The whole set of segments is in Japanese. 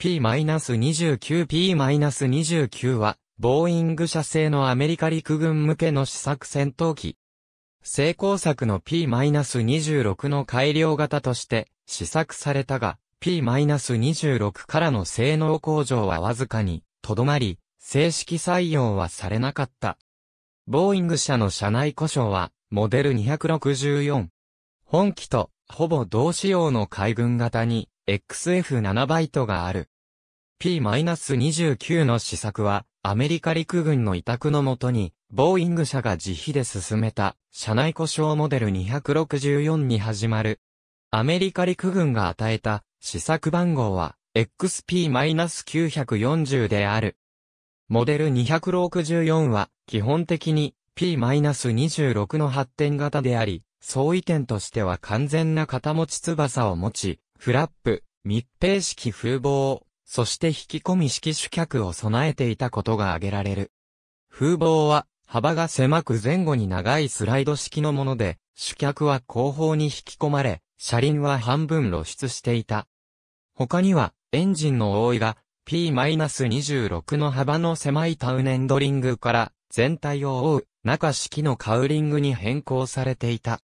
P-29P-29 は、ボーイング社製のアメリカ陸軍向けの試作戦闘機。成功作の P-26 の改良型として試作されたが、P-26 からの性能向上はわずかにとどまり、正式採用はされなかった。ボーイング社の社内故障は、モデル264。本機とほぼ同仕様の海軍型に XF7 バイトがある。P-29 の試作は、アメリカ陸軍の委託のもとに、ボーイング社が自費で進めた、車内故障モデル264に始まる。アメリカ陸軍が与えた、試作番号は、XP-940 である。モデル264は、基本的に、P-26 の発展型であり、相違点としては完全な片持ち翼を持ち、フラップ、密閉式風防、そして引き込み式主脚を備えていたことが挙げられる。風防は、幅が狭く前後に長いスライド式のもので、主脚は後方に引き込まれ、車輪は半分露出していた。他には、エンジンの覆いが P-26 の幅の狭いタウネンドリングから全体を覆う中式のカウリングに変更されていた。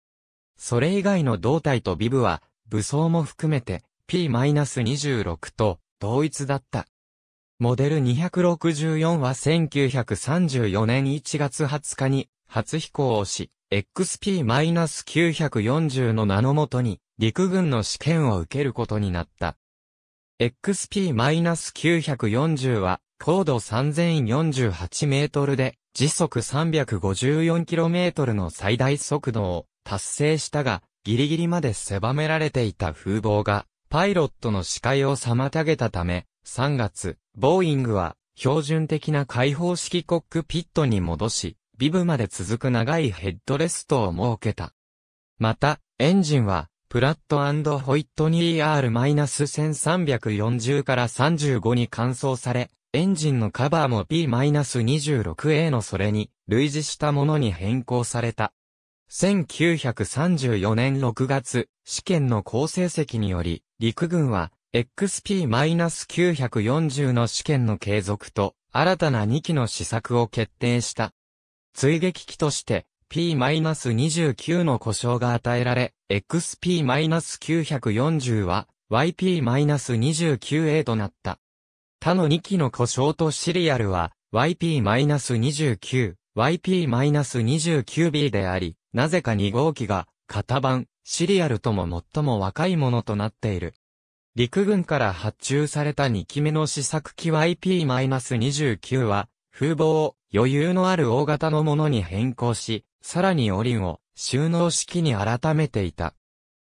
それ以外の胴体とビブは武装も含めて P-26 と同一だった。モデル264は1934年1月20日に初飛行をし、XP-940 の名のもとに陸軍の試験を受けることになった。XP-940 は高度3048メートルで時速354キロメートルの最大速度を達成したが、ギリギリまで狭められていた風貌が、パイロットの視界を妨げたため、3月、ボーイングは、標準的な開放式コックピットに戻し、ビブまで続く長いヘッドレストを設けた。また、エンジンは、プラットホイットニー R-1340 から35に換装され、エンジンのカバーも P-26A のそれに、類似したものに変更された。1934年6月、試験の好成績により、陸軍は XP-940 の試験の継続と、新たな2期の試作を決定した。追撃機として、P-29 の故障が与えられ、XP-940 は YP-29A となった。他の2機の故障とシリアルは YP-29、YP-29B であり、なぜか2号機が、型番、シリアルとも最も若いものとなっている。陸軍から発注された2機目の試作機 YP-29 は、風防を余裕のある大型のものに変更し、さらにオリンを収納式に改めていた。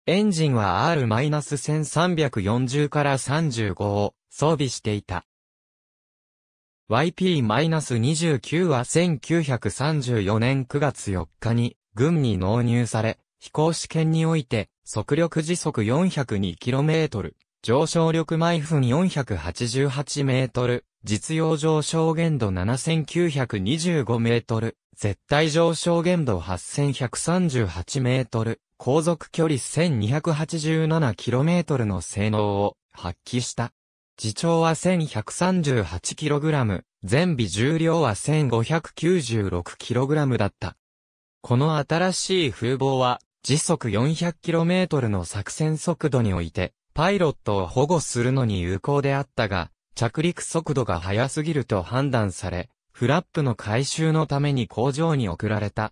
エンジンは R-1340 から35を装備していた。YP-29 は1934年9月4日に軍に納入され、飛行試験において、速力時速 402km、上昇力毎分 488m、実用上昇限度 7925m、絶対上昇限度 8138m、航続距離 1287km の性能を発揮した。自重は 1138kg、全備重量は 1596kg だった。この新しい風防は、時速 400km の作戦速度において、パイロットを保護するのに有効であったが、着陸速度が速すぎると判断され、フラップの回収のために工場に送られた。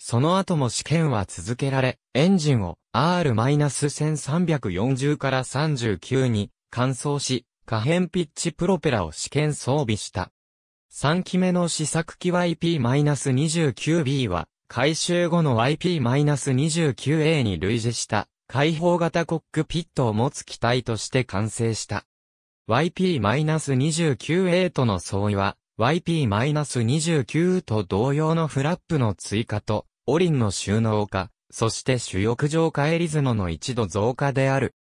その後も試験は続けられ、エンジンを R-1340 から39に乾燥し、可変ピッチプロペラを試験装備した。3機目の試作機 YP-29B は、改修後の y p 2 9 a に類似した開放型コックピットを持つ機体として完成した。YP-29A との相違は YP-29 と同様のフラップの追加とオリンの収納化、そして主翼上下エリズムの一度増加である。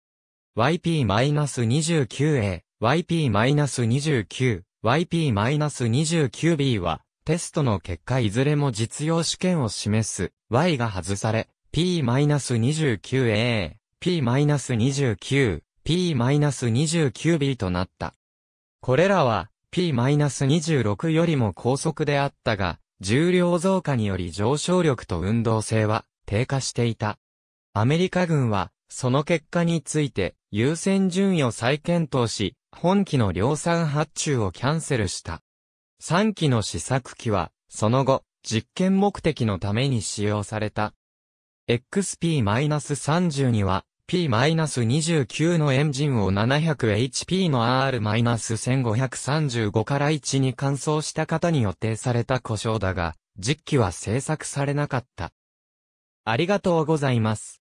YP-29A、YP-29、YP-29B はテストの結果いずれも実用試験を示す Y が外され、P-29A、P-29、P-29B となった。これらは P-26 よりも高速であったが、重量増加により上昇力と運動性は低下していた。アメリカ軍は、その結果について、優先順位を再検討し、本機の量産発注をキャンセルした。3機の試作機は、その後、実験目的のために使用された。XP-32 は、P-29 のエンジンを 700HP の R-1535 から1に換装した方に予定された故障だが、実機は製作されなかった。ありがとうございます。